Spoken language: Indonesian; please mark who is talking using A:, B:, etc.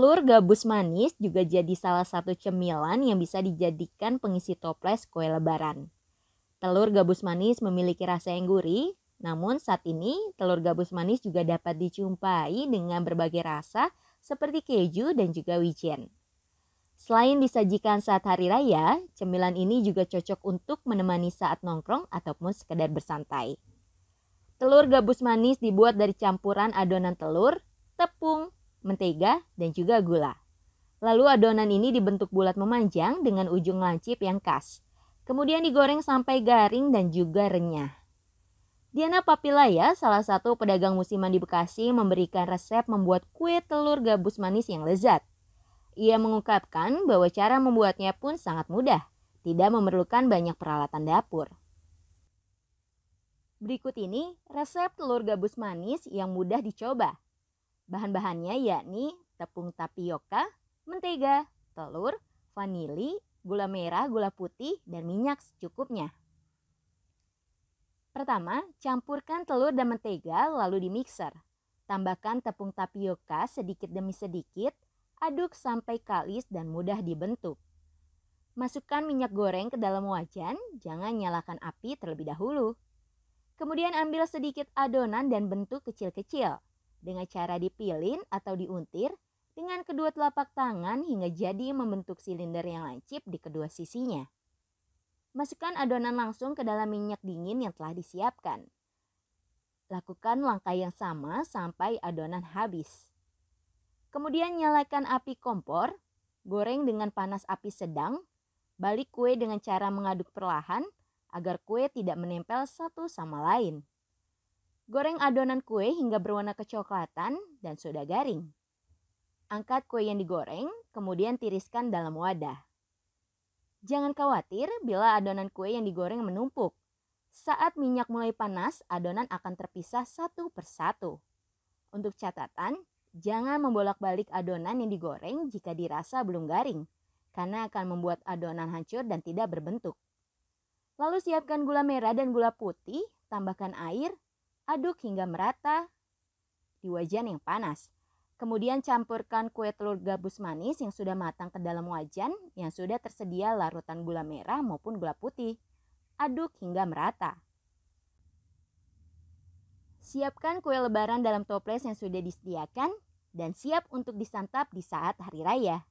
A: Telur gabus manis juga jadi salah satu cemilan yang bisa dijadikan pengisi toples kue lebaran. Telur gabus manis memiliki rasa yang gurih, namun saat ini telur gabus manis juga dapat dijumpai dengan berbagai rasa seperti keju dan juga wijen. Selain disajikan saat hari raya, cemilan ini juga cocok untuk menemani saat nongkrong ataupun sekedar bersantai. Telur gabus manis dibuat dari campuran adonan telur, tepung, mentega, dan juga gula. Lalu adonan ini dibentuk bulat memanjang dengan ujung lancip yang khas. Kemudian digoreng sampai garing dan juga renyah. Diana Papilaya, salah satu pedagang musiman di Bekasi, memberikan resep membuat kue telur gabus manis yang lezat. Ia mengungkapkan bahwa cara membuatnya pun sangat mudah, tidak memerlukan banyak peralatan dapur. Berikut ini resep telur gabus manis yang mudah dicoba. Bahan-bahannya yakni tepung tapioka, mentega, telur, vanili, gula merah, gula putih, dan minyak secukupnya. Pertama, campurkan telur dan mentega lalu di mixer. Tambahkan tepung tapioka sedikit demi sedikit, aduk sampai kalis dan mudah dibentuk. Masukkan minyak goreng ke dalam wajan, jangan nyalakan api terlebih dahulu. Kemudian ambil sedikit adonan dan bentuk kecil-kecil dengan cara dipilin atau diuntir dengan kedua telapak tangan hingga jadi membentuk silinder yang lancip di kedua sisinya. Masukkan adonan langsung ke dalam minyak dingin yang telah disiapkan. Lakukan langkah yang sama sampai adonan habis. Kemudian nyalakan api kompor, goreng dengan panas api sedang, balik kue dengan cara mengaduk perlahan agar kue tidak menempel satu sama lain. Goreng adonan kue hingga berwarna kecoklatan dan sudah garing. Angkat kue yang digoreng, kemudian tiriskan dalam wadah. Jangan khawatir bila adonan kue yang digoreng menumpuk. Saat minyak mulai panas, adonan akan terpisah satu persatu. Untuk catatan, jangan membolak-balik adonan yang digoreng jika dirasa belum garing, karena akan membuat adonan hancur dan tidak berbentuk. Lalu siapkan gula merah dan gula putih, tambahkan air, Aduk hingga merata di wajan yang panas. Kemudian campurkan kue telur gabus manis yang sudah matang ke dalam wajan yang sudah tersedia larutan gula merah maupun gula putih. Aduk hingga merata. Siapkan kue lebaran dalam toples yang sudah disediakan dan siap untuk disantap di saat hari raya.